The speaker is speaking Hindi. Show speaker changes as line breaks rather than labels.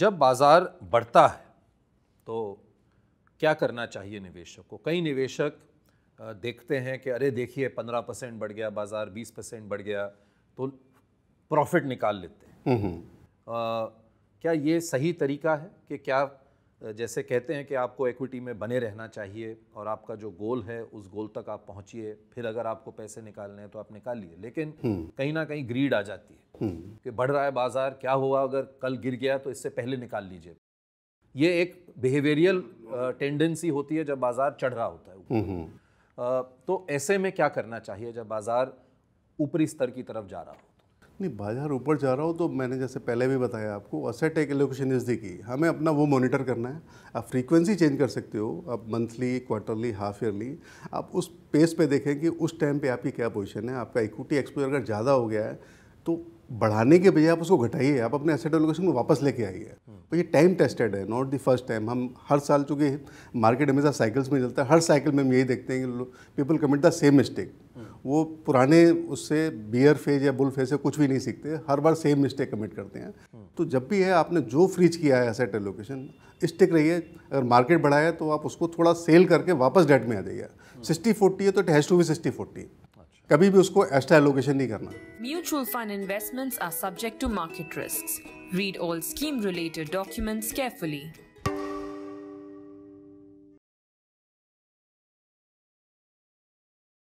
जब बाज़ार बढ़ता है तो क्या करना चाहिए निवेशक को कई निवेशक देखते हैं कि अरे देखिए पंद्रह परसेंट बढ़ गया बाज़ार बीस परसेंट बढ़ गया तो प्रॉफिट निकाल लेते हैं आ, हम्म, हम्म। क्या ये सही तरीका है कि क्या जैसे कहते हैं कि आपको इक्विटी में बने रहना चाहिए और आपका जो गोल है उस गोल तक आप पहुंचिए फिर अगर आपको पैसे निकालने हैं तो आप निकालिए लेकिन हम्म। कहीं ना कहीं ग्रीड आ जाती है हम्म। कि बढ़ रहा है बाजार क्या हुआ अगर कल गिर गया तो इससे पहले निकाल लीजिए ये एक बिहेवियरियल टेंडेंसी होती है जब बाजार चढ़ रहा होता है हम्म, तो ऐसे में क्या करना चाहिए जब बाजार ऊपरी स्तर की तरफ जा रहा हो
नहीं बाजार ऊपर जा रहा हो तो मैंने जैसे पहले भी बताया आपको असेट एक एलोकेशन इज हमें अपना वो मॉनिटर करना है आप फ्रीक्वेंसी चेंज कर सकते हो आप मंथली क्वार्टरली हाफ ईयरली आप उस पेस पे देखें कि उस टाइम पे आपकी क्या पोजीशन है आपका इक्विटी एक्सपोजर अगर ज़्यादा हो गया है तो बढ़ाने के बजाय आप उसको घटाइए आप अपने एसेट एलोकेशन को वापस लेके आइए तो ये टाइम टेस्टेड है नॉट द फर्स्ट टाइम हम हर साल चूँकि मार्केट हमेशा साइकिल्स में चलता है हर साइकिल में हम यही देखते हैं कि people commit the same mistake वो पुराने उससे बियर फेज या बुल फेज से कुछ भी नहीं सीखते हर बार सेम मिस्टेक कमिट करते हैं तो जब भी है आपने जो फ्रीज किया है एसेट एलोकेशन स्टिक रहिए अगर मार्केट बढ़ा है तो आप उसको थोड़ा सेल करके वापस डेट में आ जाइए सिक्सटी फोर्टी है तो it has to be sixty forty कभी भी उसको एक्स्ट्रा एलोकेशन नहीं करना
mutual fund investments are subject to market risk read all scheme related documents carefully